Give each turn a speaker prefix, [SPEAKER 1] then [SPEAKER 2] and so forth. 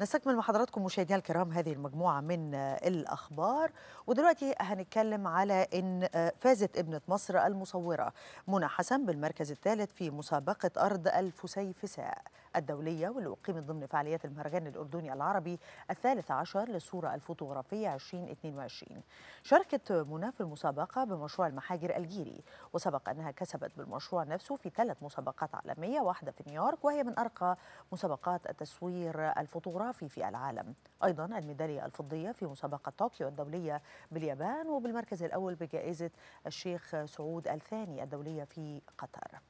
[SPEAKER 1] نستكمل مع حضراتكم مشاهدينا الكرام هذه المجموعة من الأخبار ودلوقتي هنتكلم على أن فازت ابنة مصر المصورة منى حسن بالمركز الثالث في مسابقة أرض الفسيفساء الدولية واللي أقيمت ضمن فعاليات المهرجان الأردني العربي الثالث عشر للصورة الفوتوغرافية 2022 شاركت منى في المسابقة بمشروع المحاجر الجيري وسبق أنها كسبت بالمشروع نفسه في ثلاث مسابقات عالمية واحدة في نيويورك وهي من أرقى مسابقات التصوير الفوتوغرافي في العالم أيضا الميدالية الفضية في مسابقة طوكيو الدولية باليابان وبالمركز الأول بجائزة الشيخ سعود الثاني الدولية في قطر